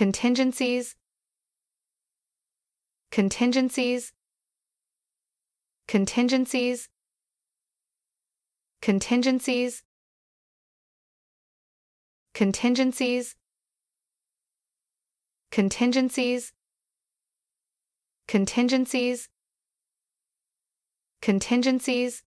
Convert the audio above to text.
contingencies contingencies contingencies contingencies contingencies contingencies contingencies contingencies